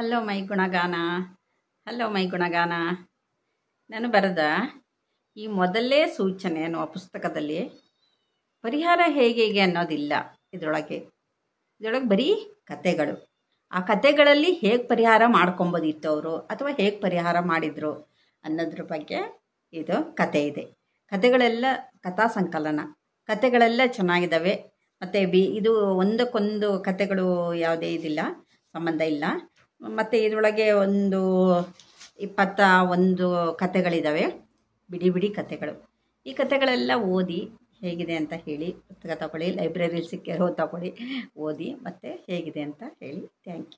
hello my ಗುಣಗಾನ hello my ಗುಣಗಾನ ನಾನು ಬರೆದ ಈ ಮೊದಲೇ ಸೂಚನೆ ಅನ್ನುವ ಪುಸ್ತಕದಲ್ಲಿ ಪರಿಹಾರ ಹೇಗೆ ಹೇಗೆ ಅನ್ನೋದಿಲ್ಲ ಇದರೊಳಗೆ ಇದರೊಳಗೆ ಬರೀ ಕತೆಗಳು ಆ ಕತೆಗಳಲ್ಲಿ ಹೇಗೆ ಪರಿಹಾರ ಮಾಡ್ಕೊಬೋದಿತ್ತು ಅವರು ಅಥವಾ ಹೇಗೆ ಪರಿಹಾರ ಮಾಡಿದರು ಅನ್ನೋದ್ರ ಬಗ್ಗೆ ಇದು ಕತೆ ಇದೆ ಕತೆಗಳೆಲ್ಲ ಕಥಾ ಸಂಕಲನ ಕತೆಗಳೆಲ್ಲ ಚೆನ್ನಾಗಿದ್ದಾವೆ ಮತ್ತು ಬಿ ಇದು ಒಂದಕ್ಕೊಂದು ಕತೆಗಳು ಯಾವುದೇ ಇದಿಲ್ಲ ಸಂಬಂಧ ಇಲ್ಲ ಮತ್ತು ಇದರೊಳಗೆ ಒಂದು ಇಪ್ಪತ್ತ ಒಂದು ಕತೆಗಳಿದ್ದಾವೆ ಬಿಡಿ ಬಿಡಿ ಕತೆಗಳು ಈ ಕತೆಗಳೆಲ್ಲ ಓದಿ ಹೇಗಿದೆ ಅಂತ ಹೇಳಿ ಪುಸ್ತಕ ತಗೊಳ್ಳಿ ಲೈಬ್ರರಿಲಿ ಸಿಕ್ಕಿರೋ ತಗೊಳ್ಳಿ ಓದಿ ಮತ್ತು ಹೇಗಿದೆ ಅಂತ ಹೇಳಿ ಥ್ಯಾಂಕ್ ಯು